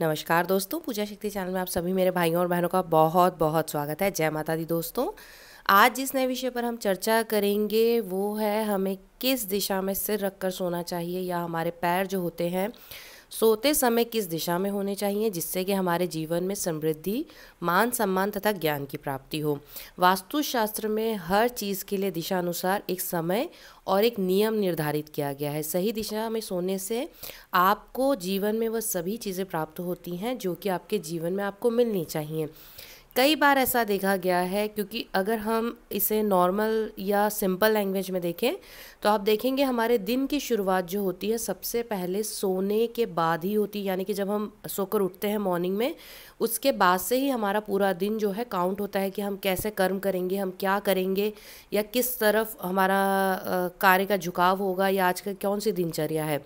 नमस्कार दोस्तों पूजा शक्ति चैनल में आप सभी मेरे भाइयों और बहनों का बहुत बहुत स्वागत है जय माता दी दोस्तों आज जिस नए विषय पर हम चर्चा करेंगे वो है हमें किस दिशा में सिर रखकर सोना चाहिए या हमारे पैर जो होते हैं सोते समय किस दिशा में होने चाहिए जिससे कि हमारे जीवन में समृद्धि मान सम्मान तथा ज्ञान की प्राप्ति हो वास्तुशास्त्र में हर चीज़ के लिए दिशा अनुसार एक समय और एक नियम निर्धारित किया गया है सही दिशा में सोने से आपको जीवन में वह सभी चीज़ें प्राप्त होती हैं जो कि आपके जीवन में आपको मिलनी चाहिए कई बार ऐसा देखा गया है क्योंकि अगर हम इसे नॉर्मल या सिंपल लैंग्वेज में देखें तो आप देखेंगे हमारे दिन की शुरुआत जो होती है सबसे पहले सोने के बाद ही होती है यानी कि जब हम सोकर उठते हैं मॉर्निंग में उसके बाद से ही हमारा पूरा दिन जो है काउंट होता है कि हम कैसे कर्म करेंगे हम क्या करेंगे या किस तरफ हमारा कार्य का झुकाव होगा या आज का कौन सी दिनचर्या है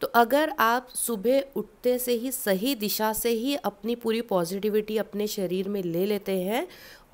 तो अगर आप सुबह उठते से ही सही दिशा से ही अपनी पूरी पॉजिटिविटी अपने शरीर में ले लेते हैं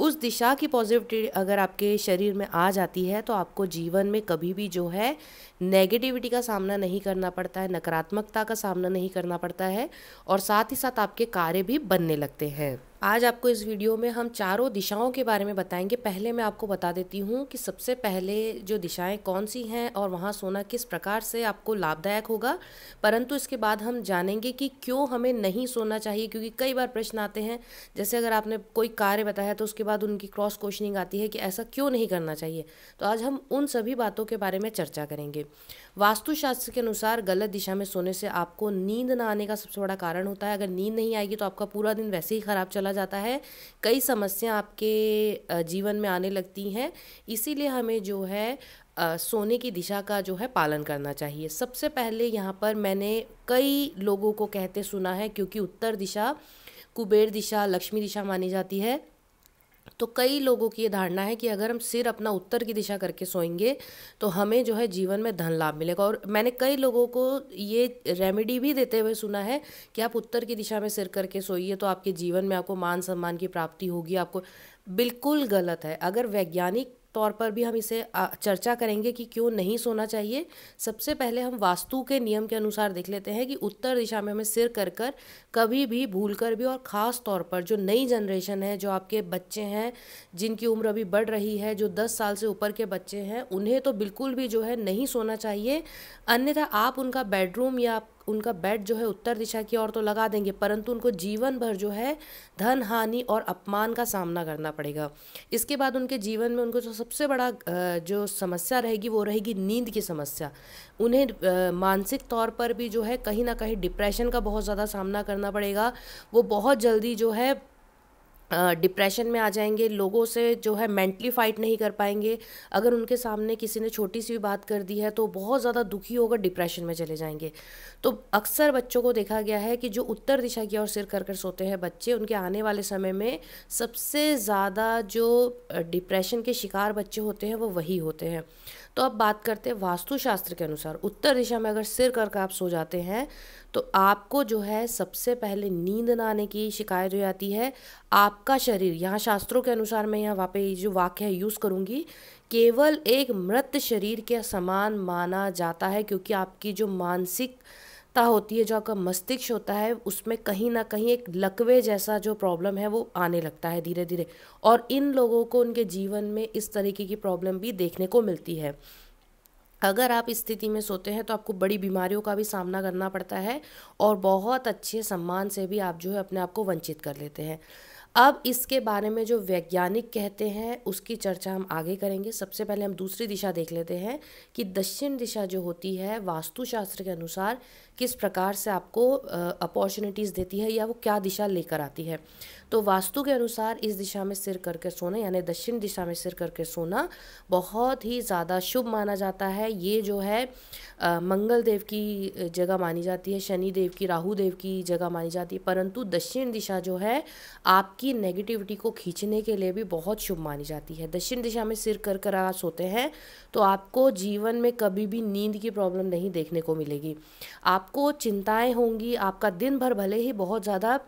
उस दिशा की पॉजिटिविटी अगर आपके शरीर में आ जाती है तो आपको जीवन में कभी भी जो है नेगेटिविटी का सामना नहीं करना पड़ता है नकारात्मकता का सामना नहीं करना पड़ता है और साथ ही साथ आपके कार्य भी बनने लगते हैं आज आपको इस वीडियो में हम चारों दिशाओं के बारे में बताएंगे पहले मैं आपको बता देती हूँ कि सबसे पहले जो दिशाएं कौन सी हैं और वहाँ सोना किस प्रकार से आपको लाभदायक होगा परंतु इसके बाद हम जानेंगे कि क्यों हमें नहीं सोना चाहिए क्योंकि कई बार प्रश्न आते हैं जैसे अगर आपने कोई कार्य बताया तो उसके बाद उनकी क्रॉस क्वेश्चनिंग आती है कि ऐसा क्यों नहीं करना चाहिए तो आज हम उन सभी बातों के बारे में चर्चा करेंगे वास्तुशास्त्र के अनुसार गलत दिशा में सोने से आपको नींद ना आने का सबसे बड़ा कारण होता है अगर नींद नहीं आएगी तो आपका पूरा दिन वैसे ही ख़राब चला जाता है कई समस्या आपके जीवन में आने लगती हैं इसीलिए हमें जो है आ, सोने की दिशा का जो है पालन करना चाहिए सबसे पहले यहाँ पर मैंने कई लोगों को कहते सुना है क्योंकि उत्तर दिशा कुबेर दिशा लक्ष्मी दिशा मानी जाती है तो कई लोगों की ये धारणा है कि अगर हम सिर अपना उत्तर की दिशा करके सोएंगे तो हमें जो है जीवन में धन लाभ मिलेगा और मैंने कई लोगों को ये रेमेडी भी देते हुए सुना है कि आप उत्तर की दिशा में सिर करके सोइए तो आपके जीवन में आपको मान सम्मान की प्राप्ति होगी आपको बिल्कुल गलत है अगर वैज्ञानिक तौर पर भी हम इसे चर्चा करेंगे कि क्यों नहीं सोना चाहिए सबसे पहले हम वास्तु के नियम के अनुसार देख लेते हैं कि उत्तर दिशा में हमें सिर कर कर कभी भी भूल कर भी और ख़ास तौर पर जो नई जनरेशन है जो आपके बच्चे हैं जिनकी उम्र अभी बढ़ रही है जो दस साल से ऊपर के बच्चे हैं उन्हें तो बिल्कुल भी जो है नहीं सोना चाहिए अन्यथा आप उनका बेडरूम या उनका बेड जो है उत्तर दिशा की ओर तो लगा देंगे परंतु उनको जीवन भर जो है धन हानि और अपमान का सामना करना पड़ेगा इसके बाद उनके जीवन में उनको जो सबसे बड़ा जो समस्या रहेगी वो रहेगी नींद की समस्या उन्हें मानसिक तौर पर भी जो है कहीं ना कहीं डिप्रेशन का बहुत ज़्यादा सामना करना पड़ेगा वो बहुत जल्दी जो है डिप्रेशन में आ जाएंगे लोगों से जो है मेंटली फाइट नहीं कर पाएंगे अगर उनके सामने किसी ने छोटी सी भी बात कर दी है तो बहुत ज़्यादा दुखी होकर डिप्रेशन में चले जाएंगे तो अक्सर बच्चों को देखा गया है कि जो उत्तर दिशा की ओर सिर कर कर सोते हैं बच्चे उनके आने वाले समय में सबसे ज़्यादा जो डिप्रेशन के शिकार बच्चे होते हैं वो वही होते हैं तो अब बात करते हैं वास्तुशास्त्र के अनुसार उत्तर दिशा में अगर सिर करके आप सो जाते हैं तो आपको जो है सबसे पहले नींद ना आने की शिकायत हो जाती है आपका शरीर यहाँ शास्त्रों के अनुसार मैं यहाँ वापस जो वाक्य है यूज़ करूँगी केवल एक मृत शरीर के समान माना जाता है क्योंकि आपकी जो मानसिक सत्ता होती है जो आपका मस्तिष्क होता है उसमें कहीं ना कहीं एक लकवे जैसा जो प्रॉब्लम है वो आने लगता है धीरे धीरे और इन लोगों को उनके जीवन में इस तरीके की प्रॉब्लम भी देखने को मिलती है अगर आप इस स्थिति में सोते हैं तो आपको बड़ी बीमारियों का भी सामना करना पड़ता है और बहुत अच्छे सम्मान से भी आप जो है अपने आप को वंचित कर लेते हैं अब इसके बारे में जो वैज्ञानिक कहते हैं उसकी चर्चा हम आगे करेंगे सबसे पहले हम दूसरी दिशा देख लेते हैं कि दक्षिण दिशा जो होती है वास्तुशास्त्र के अनुसार किस प्रकार से आपको अपॉर्चुनिटीज़ देती है या वो क्या दिशा लेकर आती है तो वास्तु के अनुसार इस दिशा में सिर करके सोना यानी दक्षिण दिशा में सिर करके सोना बहुत ही ज़्यादा शुभ माना जाता है ये जो है मंगल देव की जगह मानी जाती है शनि देव की राहु देव की जगह मानी जाती है परंतु दक्षिण दिशा जो है आपकी की नेगेटिविटी को खींचने के लिए भी बहुत शुभ मानी जाती है दक्षिण दिशा में सिर कर कर आज सोते हैं तो आपको जीवन में कभी भी नींद की प्रॉब्लम नहीं देखने को मिलेगी आपको चिंताएं होंगी आपका दिन भर भले ही बहुत ज़्यादा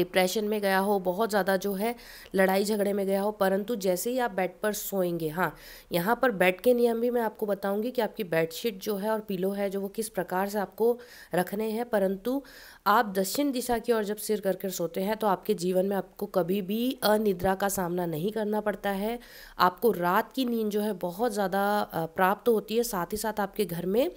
डिप्रेशन में गया हो बहुत ज़्यादा जो है लड़ाई झगड़े में गया हो परंतु जैसे ही आप बेड पर सोएंगे हाँ यहाँ पर बेड के नियम भी मैं आपको बताऊंगी कि आपकी बेडशीट जो है और पिलो है जो वो किस प्रकार से आपको रखने हैं परंतु आप दक्षिण दिशा की ओर जब सिर करके सोते हैं तो आपके जीवन में आपको कभी भी अनिद्रा का सामना नहीं करना पड़ता है आपको रात की नींद जो है बहुत ज़्यादा प्राप्त होती है साथ ही साथ आपके घर में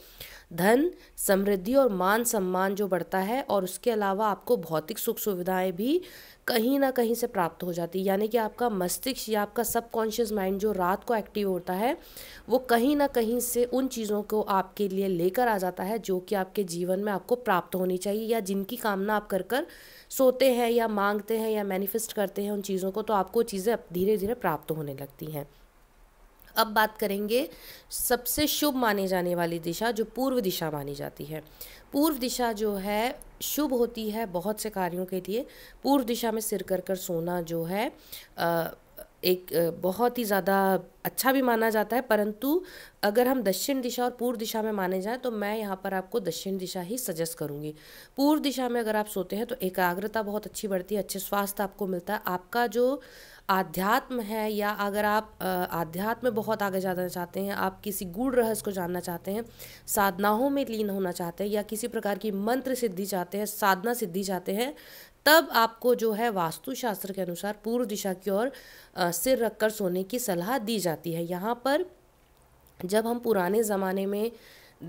धन समृद्धि और मान सम्मान जो बढ़ता है और उसके अलावा आपको भौतिक सुख सुविधाएं भी कहीं ना कहीं से प्राप्त हो जाती है यानी कि आपका मस्तिष्क या आपका सबकॉन्शियस माइंड जो रात को एक्टिव होता है वो कहीं ना कहीं से उन चीज़ों को आपके लिए लेकर आ जाता है जो कि आपके जीवन में आपको प्राप्त होनी चाहिए या जिनकी कामना आप कर कर सोते हैं या मांगते हैं या मैनिफेस्ट करते हैं उन चीज़ों को तो आपको चीज़ें धीरे धीरे प्राप्त होने लगती हैं अब बात करेंगे सबसे शुभ माने जाने वाली दिशा जो पूर्व दिशा मानी जाती है पूर्व दिशा जो है शुभ होती है बहुत से कार्यों के लिए पूर्व दिशा में सिर कर कर सोना जो है आ, एक बहुत ही ज़्यादा अच्छा भी माना जाता है परंतु अगर हम दक्षिण दिशा और पूर्व दिशा में माने जाएं तो मैं यहाँ पर आपको दक्षिण दिशा ही सजेस्ट करूँगी पूर्व दिशा में अगर आप सोते हैं तो एकाग्रता बहुत अच्छी बढ़ती है अच्छे स्वास्थ्य आपको मिलता है आपका जो आध्यात्म है या अगर आप आध्यात्म बहुत आगे जाना चाहते हैं आप किसी गूढ़ रहस्य को जानना चाहते हैं साधनाओं में लीन होना चाहते हैं या किसी प्रकार की मंत्र सिद्धि चाहते हैं साधना सिद्धि चाहते हैं तब आपको जो है वास्तुशास्त्र के अनुसार पूर्व दिशा की ओर सिर रखकर सोने की सलाह दी जाती है यहाँ पर जब हम पुराने ज़माने में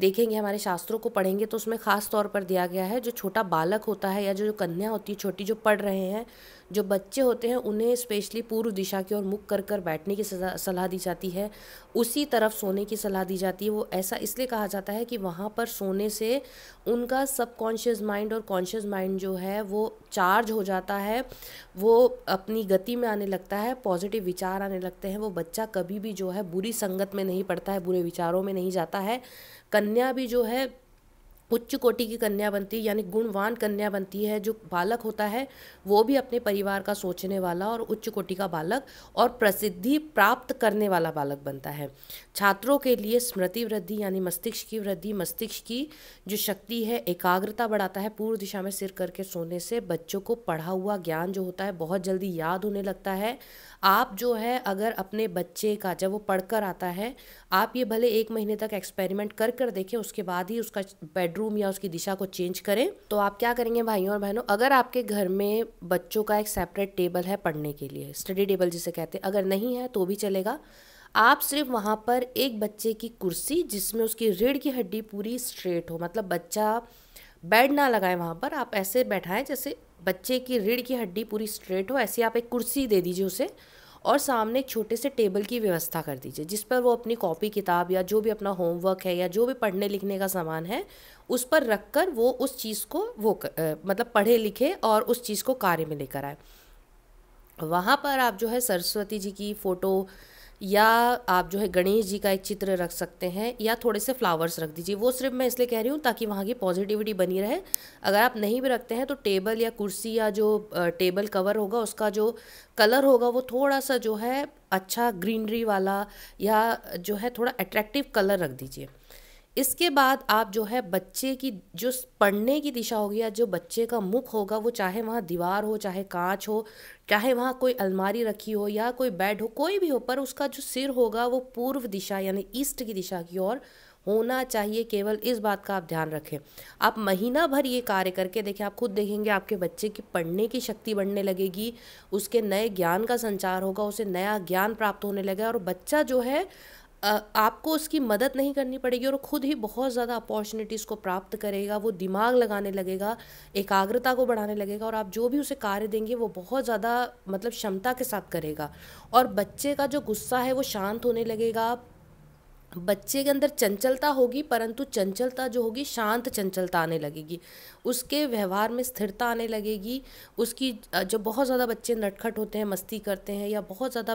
देखेंगे हमारे शास्त्रों को पढ़ेंगे तो उसमें ख़ास तौर पर दिया गया है जो छोटा बालक होता है या जो कन्या होती है छोटी जो पढ़ रहे हैं जो बच्चे होते हैं उन्हें स्पेशली पूर्व दिशा की ओर मुख कर कर बैठने की सलाह दी जाती है उसी तरफ सोने की सलाह दी जाती है वो ऐसा इसलिए कहा जाता है कि वहाँ पर सोने से उनका सबकॉन्शियस माइंड और कॉन्शियस माइंड जो है वो चार्ज हो जाता है वो अपनी गति में आने लगता है पॉजिटिव विचार आने लगते हैं वो बच्चा कभी भी जो है बुरी संगत में नहीं पड़ता है बुरे विचारों में नहीं जाता है कन्या भी जो है उच्च कोटि की कन्या बनती है यानी गुणवान कन्या बनती है जो बालक होता है वो भी अपने परिवार का सोचने वाला और उच्च कोटि का बालक और प्रसिद्धि प्राप्त करने वाला बालक बनता है छात्रों के लिए स्मृति वृद्धि यानी मस्तिष्क की वृद्धि मस्तिष्क की जो शक्ति है एकाग्रता बढ़ाता है पूर्व दिशा में सिर करके सोने से बच्चों को पढ़ा हुआ ज्ञान जो होता है बहुत जल्दी याद होने लगता है आप जो है अगर अपने बच्चे का जब वो पढ़ कर आता है आप ये भले एक महीने तक एक्सपेरिमेंट कर कर देखें उसके बाद ही उसका बेडरूम या उसकी दिशा को चेंज करें तो आप क्या करेंगे भाइयों और बहनों अगर आपके घर में बच्चों का एक सेपरेट टेबल है पढ़ने के लिए स्टडी टेबल जिसे कहते हैं अगर नहीं है तो भी चलेगा आप सिर्फ वहाँ पर एक बच्चे की कुर्सी जिसमें उसकी रीढ़ की हड्डी पूरी स्ट्रेट हो मतलब बच्चा बेड ना लगाएं वहाँ पर आप ऐसे बैठाएं जैसे बच्चे की रीढ़ की हड्डी पूरी स्ट्रेट हो ऐसे आप एक कुर्सी दे दीजिए उसे और सामने एक छोटे से टेबल की व्यवस्था कर दीजिए जिस पर वो अपनी कॉपी किताब या जो भी अपना होमवर्क है या जो भी पढ़ने लिखने का सामान है उस पर रख कर वो उस चीज़ को वो कर, मतलब पढ़े लिखे और उस चीज़ को कार्य में लेकर आए वहाँ पर आप जो है सरस्वती जी की फ़ोटो या आप जो है गणेश जी का एक चित्र रख सकते हैं या थोड़े से फ्लावर्स रख दीजिए वो सिर्फ मैं इसलिए कह रही हूँ ताकि वहाँ की पॉजिटिविटी बनी रहे अगर आप नहीं भी रखते हैं तो टेबल या कुर्सी या जो टेबल कवर होगा उसका जो कलर होगा वो थोड़ा सा जो है अच्छा ग्रीनरी वाला या जो है थोड़ा अट्रैक्टिव कलर रख दीजिए इसके बाद आप जो है बच्चे की जो पढ़ने की दिशा होगी या जो बच्चे का मुख होगा वो चाहे वहाँ दीवार हो चाहे कांच हो चाहे वहाँ कोई अलमारी रखी हो या कोई बेड हो कोई भी हो पर उसका जो सिर होगा वो पूर्व दिशा यानी ईस्ट की दिशा की ओर होना चाहिए केवल इस बात का आप ध्यान रखें आप महीना भर ये कार्य करके देखें आप खुद देखेंगे आपके बच्चे की पढ़ने की शक्ति बढ़ने लगेगी उसके नए ज्ञान का संचार होगा उसे नया ज्ञान प्राप्त होने लगेगा और बच्चा जो है आपको उसकी मदद नहीं करनी पड़ेगी और खुद ही बहुत ज़्यादा अपॉर्चुनिटीज़ को प्राप्त करेगा वो दिमाग लगाने लगेगा एकाग्रता को बढ़ाने लगेगा और आप जो भी उसे कार्य देंगे वो बहुत ज़्यादा मतलब क्षमता के साथ करेगा और बच्चे का जो गुस्सा है वो शांत होने लगेगा बच्चे के अंदर चंचलता होगी परंतु चंचलता जो होगी शांत चंचलता आने लगेगी उसके व्यवहार में स्थिरता आने लगेगी उसकी जो बहुत ज़्यादा बच्चे नटखट होते हैं मस्ती करते हैं या बहुत ज़्यादा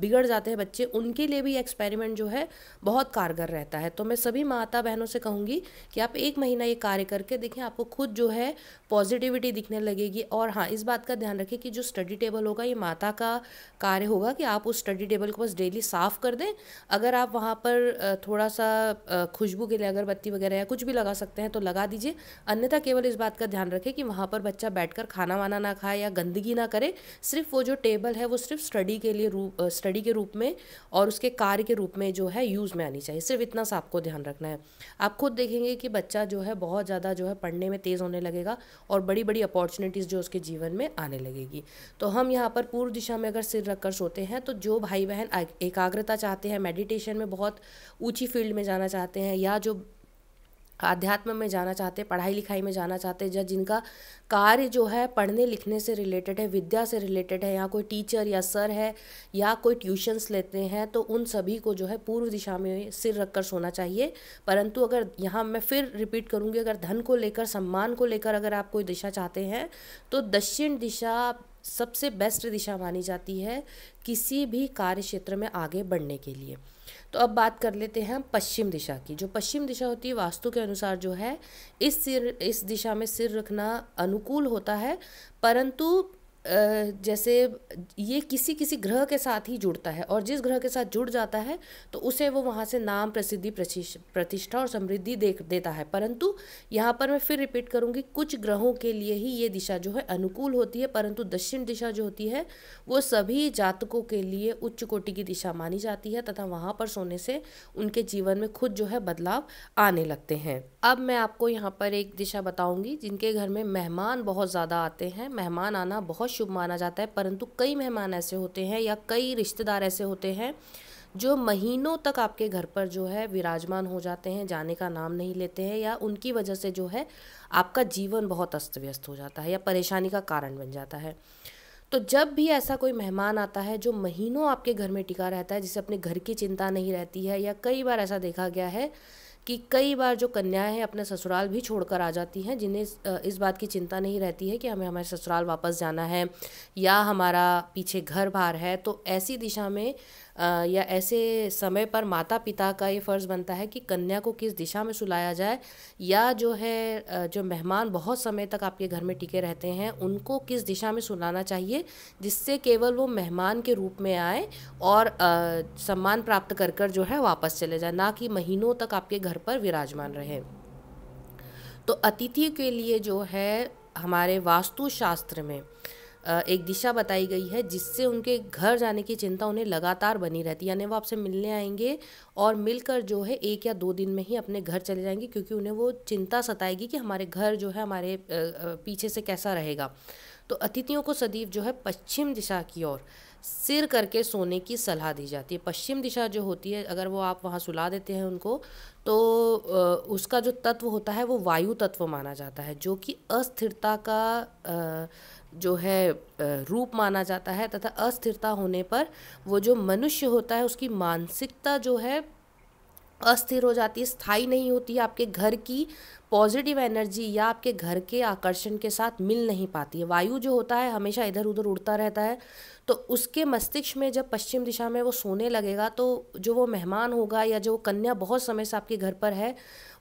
बिगड़ जाते हैं बच्चे उनके लिए भी एक्सपेरिमेंट जो है बहुत कारगर रहता है तो मैं सभी माता बहनों से कहूँगी कि आप एक महीना ये कार्य करके देखें आपको खुद जो है पॉजिटिविटी दिखने लगेगी और हाँ इस बात का ध्यान रखें कि जो स्टडी टेबल होगा ये माता का कार्य होगा कि आप उस स्टडी टेबल को बस डेली साफ़ कर दें अगर आप वहाँ पर थोड़ा सा खुशबू के लिए अगरबत्ती वगैरह या कुछ भी लगा सकते हैं तो लगा दीजिए अन्यथा केवल इस बात का ध्यान रखें कि वहाँ पर बच्चा बैठकर खाना वाना ना खाए या गंदगी ना करे सिर्फ वो जो टेबल है वो सिर्फ स्टडी के लिए रूप स्टडी के रूप में और उसके कार्य के रूप में जो है यूज़ में आनी चाहिए सिर्फ इतना सा आपको ध्यान रखना है आप खुद देखेंगे कि बच्चा जो है बहुत ज़्यादा जो है पढ़ने में तेज़ होने लगेगा और बड़ी बड़ी अपॉर्चुनिटीज़ जो उसके जीवन में आने लगेगी तो हम यहाँ पर पूर्व दिशा में अगर सिर रखकर सोते हैं तो जो भाई बहन एकाग्रता चाहते हैं मेडिटेशन में बहुत ऊँची फील्ड में जाना चाहते हैं या जो आध्यात्म में जाना चाहते हैं पढ़ाई लिखाई में जाना चाहते हैं या जिनका कार्य जो है पढ़ने लिखने से रिलेटेड है विद्या से रिलेटेड है या कोई टीचर या सर है या कोई ट्यूशन्स लेते हैं तो उन सभी को जो है पूर्व दिशा में सिर रखकर सोना चाहिए परंतु अगर यहाँ मैं फिर रिपीट करूँगी अगर धन को लेकर सम्मान को लेकर अगर आप कोई दिशा चाहते हैं तो दक्षिण दिशा सबसे बेस्ट दिशा मानी जाती है किसी भी कार्य क्षेत्र में आगे बढ़ने के लिए तो अब बात कर लेते हैं पश्चिम दिशा की जो पश्चिम दिशा होती है वास्तु के अनुसार जो है इस सिर इस दिशा में सिर रखना अनुकूल होता है परंतु जैसे ये किसी किसी ग्रह के साथ ही जुड़ता है और जिस ग्रह के साथ जुड़ जाता है तो उसे वो वहाँ से नाम प्रसिद्धि प्रतिष्ठा और समृद्धि दे देता है परंतु यहाँ पर मैं फिर रिपीट करूँगी कुछ ग्रहों के लिए ही ये दिशा जो है अनुकूल होती है परंतु दक्षिण दिशा जो होती है वो सभी जातकों के लिए उच्च कोटि की दिशा मानी जाती है तथा वहाँ पर सोने से उनके जीवन में खुद जो है बदलाव आने लगते हैं अब मैं आपको यहाँ पर एक दिशा बताऊंगी जिनके घर में मेहमान बहुत ज़्यादा आते हैं मेहमान आना बहुत शुभ माना जाता है परंतु कई मेहमान ऐसे होते हैं या कई रिश्तेदार ऐसे होते हैं जो महीनों तक आपके घर पर जो है विराजमान हो जाते हैं जाने का नाम नहीं लेते हैं या उनकी वजह से जो है आपका जीवन बहुत अस्त व्यस्त हो जाता है या परेशानी का कारण बन जाता है तो जब भी ऐसा कोई मेहमान आता है जो महीनों आपके घर में टिका रहता है जिसे अपने घर की चिंता नहीं रहती है या कई बार ऐसा देखा गया है कि कई बार जो कन्याएं हैं अपना ससुराल भी छोड़कर आ जाती हैं जिन्हें इस बात की चिंता नहीं रहती है कि हमें हमारे ससुराल वापस जाना है या हमारा पीछे घर बार है तो ऐसी दिशा में या ऐसे समय पर माता पिता का ये फ़र्ज़ बनता है कि कन्या को किस दिशा में सुलाया जाए या जो है जो मेहमान बहुत समय तक आपके घर में टिके रहते हैं उनको किस दिशा में सुलाना चाहिए जिससे केवल वो मेहमान के रूप में आए और सम्मान प्राप्त कर कर जो है वापस चले जाए ना कि महीनों तक आपके घर पर विराजमान रहे तो अतिथि के लिए जो है हमारे वास्तुशास्त्र में एक दिशा बताई गई है जिससे उनके घर जाने की चिंता उन्हें लगातार बनी रहती है यानी वो आपसे मिलने आएंगे और मिलकर जो है एक या दो दिन में ही अपने घर चले जाएंगे क्योंकि उन्हें वो चिंता सताएगी कि हमारे घर जो है हमारे पीछे से कैसा रहेगा तो अतिथियों को सदीव जो है पश्चिम दिशा की ओर सिर करके सोने की सलाह दी जाती है पश्चिम दिशा जो होती है अगर वो आप वहाँ सुला देते हैं उनको तो उसका जो तत्व होता है वो वायु तत्व माना जाता है जो कि अस्थिरता का जो है रूप माना जाता है तथा अस्थिरता होने पर वो जो मनुष्य होता है उसकी मानसिकता जो है अस्थिर हो जाती है स्थायी नहीं होती है आपके घर की पॉजिटिव एनर्जी या आपके घर के आकर्षण के साथ मिल नहीं पाती है वायु जो होता है हमेशा इधर उधर उड़ता रहता है तो उसके मस्तिष्क में जब पश्चिम दिशा में वो सोने लगेगा तो जो वो मेहमान होगा या जो कन्या बहुत समय से आपके घर पर है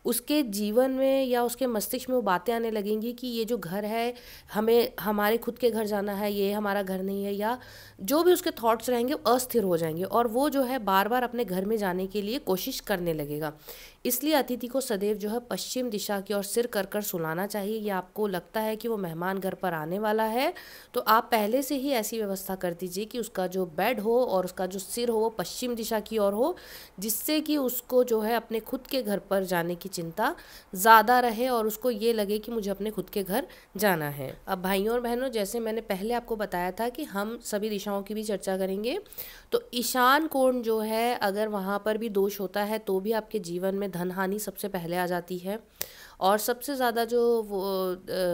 उसके जीवन में या उसके मस्तिष्क में वो बातें आने लगेंगी कि ये जो घर है हमें हमारे खुद के घर जाना है ये हमारा घर नहीं है या जो भी उसके थॉट्स रहेंगे अस्थिर हो जाएंगे और वो जो है बार बार अपने घर में जाने के लिए कोशिश करने लगेगा इसलिए अतिथि को सदैव जो है पश्चिम दिशा की ओर सिर कर कर सुलाना चाहिए या आपको लगता है कि वो मेहमान घर पर आने वाला है तो आप पहले से ही ऐसी व्यवस्था कर दीजिए कि उसका जो बेड हो और उसका जो सिर हो वो पश्चिम दिशा की ओर हो जिससे कि उसको जो है अपने खुद के घर पर जाने की चिंता ज़्यादा रहे और उसको ये लगे कि मुझे अपने खुद के घर जाना है अब भाइयों और बहनों जैसे मैंने पहले आपको बताया था कि हम सभी दिशाओं की भी चर्चा करेंगे तो ईशान कोण जो है अगर वहाँ पर भी दोष होता है तो भी आपके जीवन में धन हानि सबसे पहले आ जाती है और सबसे ज़्यादा जो वो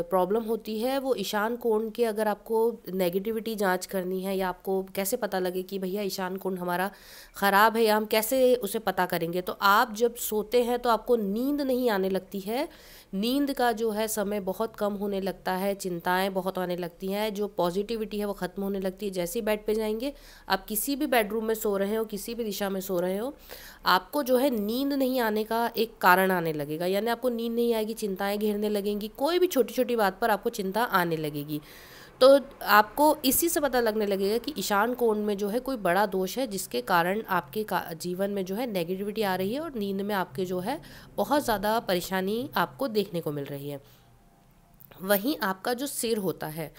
प्रॉब्लम होती है वो ईशान कोण के अगर आपको नेगेटिविटी जांच करनी है या आपको कैसे पता लगे कि भैया ईशान कोण हमारा ख़राब है या हम कैसे उसे पता करेंगे तो आप जब सोते हैं तो आपको नींद नहीं आने लगती है नींद का जो है समय बहुत कम होने लगता है चिंताएं बहुत आने लगती हैं जो पॉजिटिविटी है वो ख़त्म होने लगती है जैसे ही बेड पे जाएंगे आप किसी भी बेडरूम में सो रहे हो किसी भी दिशा में सो रहे हो आपको जो है नींद नहीं आने का एक कारण आने लगेगा यानी आपको नींद नहीं आएगी चिंताएँ घेरने लगेंगी कोई भी छोटी छोटी बात पर आपको चिंता आने लगेगी तो आपको इसी से पता लगने लगेगा कि ईशान कोण में जो है कोई बड़ा दोष है जिसके कारण आपके का जीवन में जो है नेगेटिविटी आ रही है और नींद में आपके जो है बहुत ज़्यादा परेशानी आपको देखने को मिल रही है वहीं आपका जो सिर होता है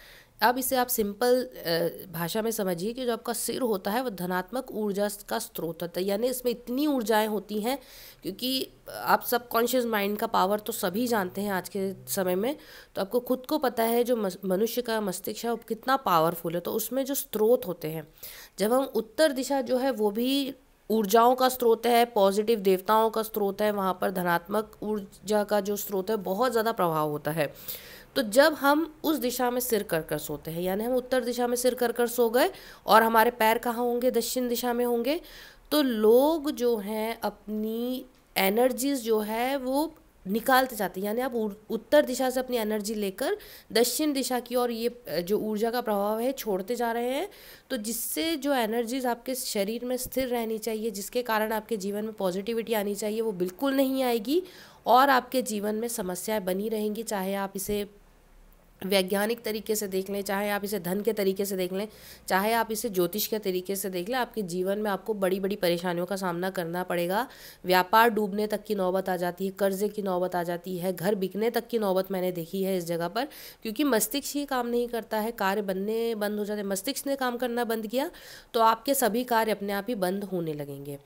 अब इसे आप सिंपल भाषा में समझिए कि जो आपका सिर होता है वो धनात्मक ऊर्जा का स्रोत होता है यानी इसमें इतनी ऊर्जाएं होती हैं क्योंकि आप सब कॉन्शियस माइंड का पावर तो सभी जानते हैं आज के समय में तो आपको खुद को पता है जो मनुष्य का मस्तिष्क है वो कितना पावरफुल है तो उसमें जो स्रोत होते हैं जब हम उत्तर दिशा जो है वो भी ऊर्जाओं का स्रोत है पॉजिटिव देवताओं का स्रोत है वहाँ पर धनात्मक ऊर्जा का जो स्रोत है बहुत ज़्यादा प्रभाव होता है तो जब हम उस दिशा में सिर कर कर सोते हैं यानी हम उत्तर दिशा में सिर कर कर सो गए और हमारे पैर कहाँ होंगे दक्षिण दिशा में होंगे तो लोग जो हैं अपनी एनर्जीज जो है वो निकालते जाते हैं यानी आप उत्तर दिशा से अपनी एनर्जी लेकर दक्षिण दिशा की ओर ये जो ऊर्जा का प्रभाव है छोड़ते जा रहे हैं तो जिससे जो एनर्जीज आपके शरीर में स्थिर रहनी चाहिए जिसके कारण आपके जीवन में पॉजिटिविटी आनी चाहिए वो बिल्कुल नहीं आएगी और आपके जीवन में समस्याएं बनी रहेंगी चाहे आप इसे वैज्ञानिक तरीके से देख लें चाहे आप इसे धन के तरीके से देख लें चाहे आप इसे ज्योतिष के तरीके से देख लें आपके जीवन में आपको बड़ी बड़ी परेशानियों का सामना करना पड़ेगा व्यापार डूबने तक की नौबत आ जाती है कर्जे की नौबत आ जाती है घर बिकने तक की नौबत मैंने देखी है इस जगह पर क्योंकि मस्तिष्क ही काम नहीं करता है कार्य बनने बंद हो जाते मस्तिष्क ने काम करना बंद किया तो आपके सभी कार्य अपने आप ही बंद होने लगेंगे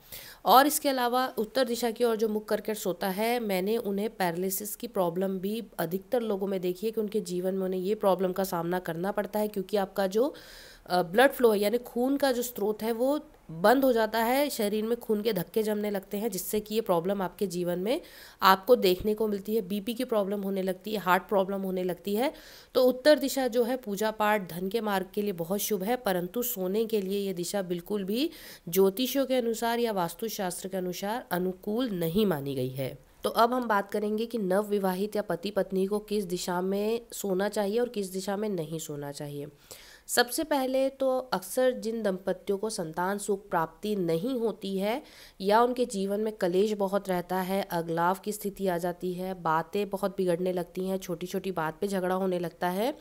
और इसके अलावा उत्तर दिशा की ओर जो मुख करके सोता है मैंने उन्हें पैरालिसिस की प्रॉब्लम भी अधिकतर लोगों में देखी है कि उनके जीवन में उन्हें ये प्रॉब्लम का सामना करना पड़ता है क्योंकि आपका जो ब्लड फ्लो है यानी खून का जो स्रोत है वो बंद हो जाता है शरीर में खून के धक्के जमने लगते हैं जिससे कि ये प्रॉब्लम आपके जीवन में आपको देखने को मिलती है बीपी की प्रॉब्लम होने लगती है हार्ट प्रॉब्लम होने लगती है तो उत्तर दिशा जो है पूजा पाठ धन के मार्ग के लिए बहुत शुभ है परंतु सोने के लिए ये दिशा बिल्कुल भी ज्योतिषों के अनुसार या वास्तुशास्त्र के अनुसार अनुकूल नहीं मानी गई है तो अब हम बात करेंगे कि नव विवाहित या पति पत्नी को किस दिशा में सोना चाहिए और किस दिशा में नहीं सोना चाहिए सबसे पहले तो अक्सर जिन दंपतियों को संतान सुख प्राप्ति नहीं होती है या उनके जीवन में कलेश बहुत रहता है अगलाव की स्थिति आ जाती है बातें बहुत बिगड़ने लगती हैं छोटी छोटी बात पे झगड़ा होने लगता है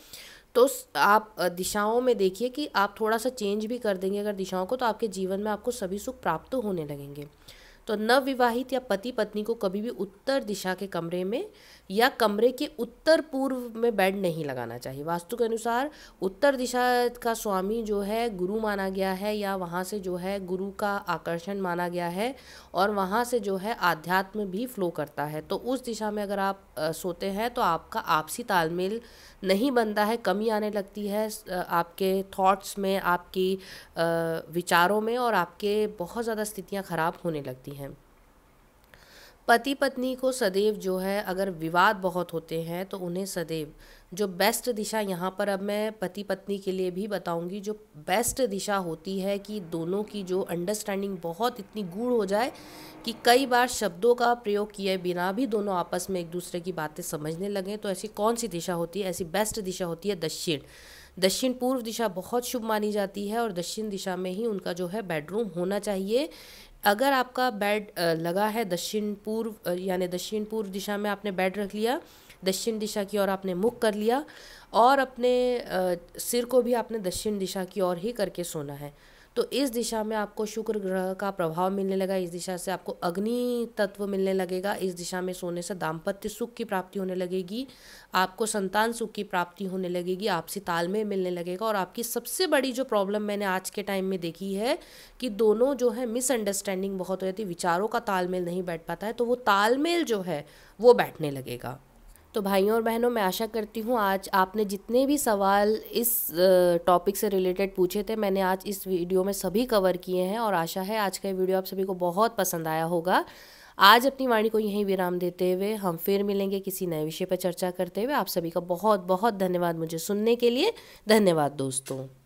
तो आप दिशाओं में देखिए कि आप थोड़ा सा चेंज भी कर देंगे अगर दिशाओं को तो आपके जीवन में आपको सभी सुख प्राप्त होने लगेंगे तो नवविवाहित या पति पत्नी को कभी भी उत्तर दिशा के कमरे में या कमरे के उत्तर पूर्व में बेड नहीं लगाना चाहिए वास्तु के अनुसार उत्तर दिशा का स्वामी जो है गुरु माना गया है या वहाँ से जो है गुरु का आकर्षण माना गया है और वहाँ से जो है आध्यात्म भी फ्लो करता है तो उस दिशा में अगर आप सोते हैं तो आपका आपसी तालमेल नहीं बनता है कमी आने लगती है आपके थॉट्स में आपकी विचारों में और आपके बहुत ज़्यादा स्थितियाँ ख़राब होने लगती हैं पति पत्नी को सदैव जो है अगर विवाद बहुत होते हैं तो उन्हें सदैव जो बेस्ट दिशा यहाँ पर अब मैं पति पत्नी के लिए भी बताऊँगी जो बेस्ट दिशा होती है कि दोनों की जो अंडरस्टैंडिंग बहुत इतनी गूढ़ हो जाए कि कई बार शब्दों का प्रयोग किए बिना भी दोनों आपस में एक दूसरे की बातें समझने लगें तो ऐसी कौन सी दिशा होती है ऐसी बेस्ट दिशा होती है दक्षिण दक्षिण पूर्व दिशा बहुत शुभ मानी जाती है और दक्षिण दिशा में ही उनका जो है बेडरूम होना चाहिए अगर आपका बेड लगा है दक्षिण पूर्व यानी दक्षिण पूर्व दिशा में आपने बेड रख लिया दक्षिण दिशा की ओर आपने मुख कर लिया और अपने सिर को भी आपने दक्षिण दिशा की ओर ही करके सोना है तो इस दिशा में आपको शुक्र ग्रह का प्रभाव मिलने लगा इस दिशा से आपको अग्नि तत्व मिलने लगेगा इस दिशा में सोने से दाम्पत्य सुख की प्राप्ति होने लगेगी आपको संतान सुख की प्राप्ति होने लगेगी आपसी तालमेल मिलने लगेगा और आपकी सबसे बड़ी जो प्रॉब्लम मैंने आज के टाइम में देखी है कि दोनों जो है मिसअंडरस्टैंडिंग बहुत हो जाती विचारों का तालमेल नहीं बैठ पाता है तो वो तालमेल जो है वो बैठने लगेगा तो भाइयों और बहनों मैं आशा करती हूँ आज आपने जितने भी सवाल इस टॉपिक से रिलेटेड पूछे थे मैंने आज इस वीडियो में सभी कवर किए हैं और आशा है आज का ये वीडियो आप सभी को बहुत पसंद आया होगा आज अपनी वाणी को यहीं विराम देते हुए हम फिर मिलेंगे किसी नए विषय पर चर्चा करते हुए आप सभी का बहुत बहुत धन्यवाद मुझे सुनने के लिए धन्यवाद दोस्तों